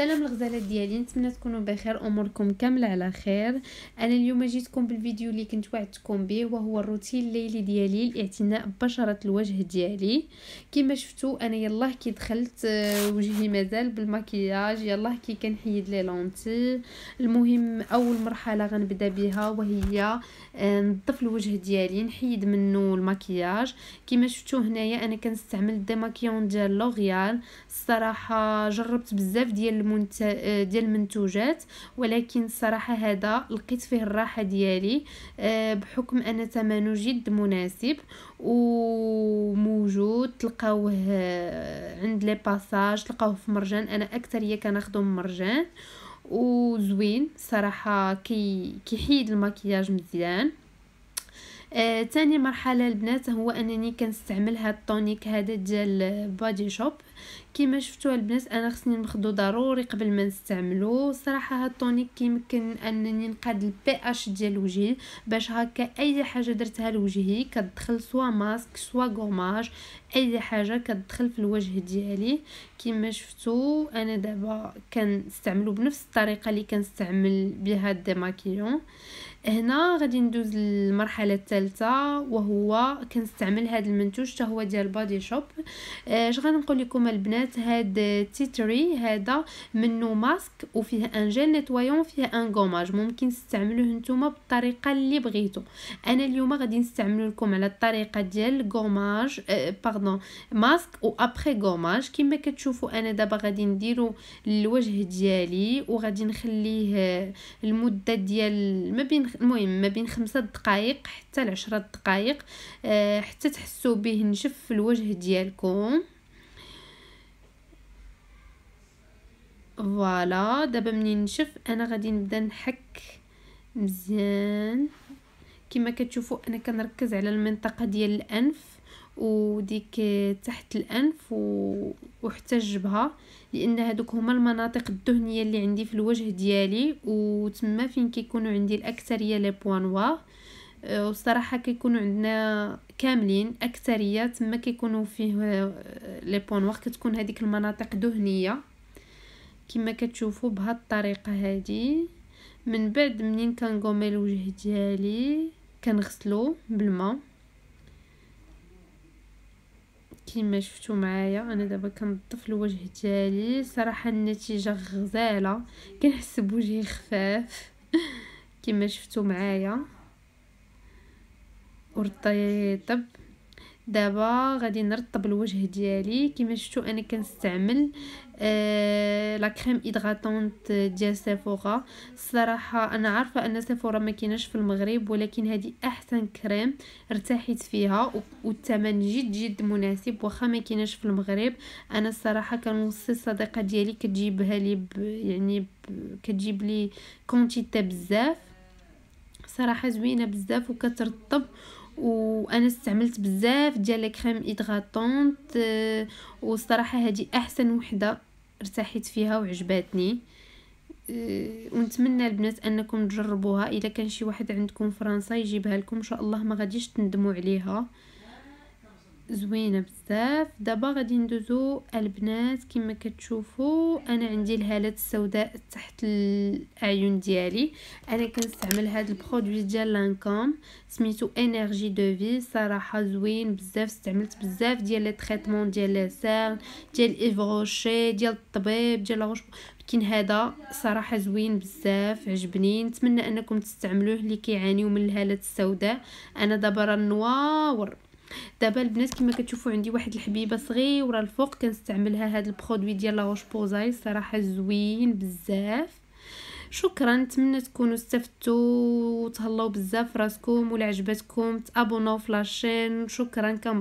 سلام الغزالات ديالي نتمنى تكونوا بخير اموركم كامله على خير انا اليوم جيتكم بالفيديو اللي كنت وعدتكم به وهو الروتين الليلي ديالي الاعتناء ببشره الوجه ديالي كما شفتوا انا يلاه كي دخلت آه، وجهي مازال بالمكياج يلاه كي كنحيد لي لونتي المهم اول مرحله غنبدا بها وهي آه، نظف الوجه ديالي نحيد منه المكياج كما شفتوا هنايا انا كنستعمل دي ماكيون ديال لوغيال الصراحه جربت بزاف ديال المنت... آه، ديال المنتوجات ولكن الصراحه هذا لقيت فيه الراحه ديالي آه، بحكم ان ثمنه جد مناسب وموجود تلقاوه آه، عند لي باساج تلقاوه في مرجان انا اكثر كناخذو من مرجان وزوين صراحه كي كيحيد المكياج مزيان آه، تاني مرحله البنات هو انني كنستعمل هاد الطونيك هذا ديال بادي شوب كما شفتوا البنات انا خصني نخدو ضروري قبل ما نستعملو صراحه هاد الطونيك كيمكن انني نقاد البي اش ديال الوجه باش هكا اي حاجه درتها لوجهي كتدخل سوا ماسك سوا غوماج اي حاجه كتدخل في الوجه ديالي كما شفتو انا دابا كنستعملو بنفس الطريقه اللي كنستعمل بها الديماكيون هنا غادي ندوز للمرحله الثالثه وهو كنستعمل هذا المنتوج حتى هو ديال بادي آه، شوب اش غنقول لكم البنات هاد تيتري هذا منه ماسك وفيه ان جيل نتوايون فيه ان غوماج ممكن تستعملوه نتوما بالطريقه اللي بغيتو انا اليوم غادي نستعملو لكم على الطريقه ديال غوماج باردون آه، ماسك و ابري غوماج كما كتشوفوا انا دابا غادي نديرو الوجه ديالي وغادي نخليه آه، المده ديال ما بين المهم ما بين خمسة دقائق حتى 10 دقائق آه، حتى تحسوا به نشف في الوجه ديالكم فوالا دابا منين نشف انا غادي نبدا نحك مزيان كما كتشوفوا انا كنركز على المنطقه ديال الانف وديك تحت الانف وحتى الجبهه لان هادوك هما المناطق الدهنيه اللي عندي في الوجه ديالي وتما فين كيكونوا عندي الاكثريه لي بوان نوار أه، والصراحه كيكونوا عندنا كاملين اكثريه تما كيكونوا فيه أه، لي بوان كتكون هذيك المناطق دهنيه كما كتشوفوا الطريقه هذه من بعد منين كنقومي الوجه ديالي كنغسلو بالماء كما شفتوا معايا انا دابا كنظف الوجه ديالي صراحه النتيجه غزاله كنحس بوجهي خفاف كما شفتوا معايا ورطيطب دابا غادي نرطب الوجه ديالي كما شفتوا انا كنستعمل آه، لا كريم هيدراتونت ديال سيفورا الصراحه انا عارفه ان سيفورا ما كيناش في المغرب ولكن هذه احسن كريم ارتحيت فيها والثمن جد جد مناسب واخا ما كيناش في المغرب انا الصراحه كنوصي الصديقه ديالي كتجيبها لي ب يعني كتجيب لي كونتيتي بزاف صراحه زوينه بزاف وكترطب وانا استعملت بزاف ديال الكريم هيدراتونت والصراحه هذه احسن وحده ارتحيت فيها وعجباتني آه، ونتمنى البنات انكم تجربوها اذا كان شي واحد عندكم فرنسا يجيبها لكم ان شاء الله ما غاديش تندموا عليها زوينه بزاف دابا غادي ندوزو البنات كما كتشوفوا انا عندي الهالات السوداء تحت الاعين ديالي انا كنستعمل هاد البرودوي ديال لانكوم سميتو انرجي دو في صراحه زوين بزاف استعملت بزاف ديال لي تريتمون ديال لاسير ديال ايفروشي ديال الطبيب ديال لاغوش كاين هذا صراحه زوين بزاف عجبني نتمنى انكم تستعملوه اللي كيعانيو من الهالات السوداء انا دابا راه نواور دابا البنات كما كتشوفوا عندي واحد الحبيبه صغيره الفوق كنستعملها هاد البرودوي ديال لاوش بوزاي صراحه زوين بزاف شكرا نتمنى تكونوا استفدتوا وتهلاو بزاف راسكم ولا عجبتكم تابوناو في لاشين شكرا كم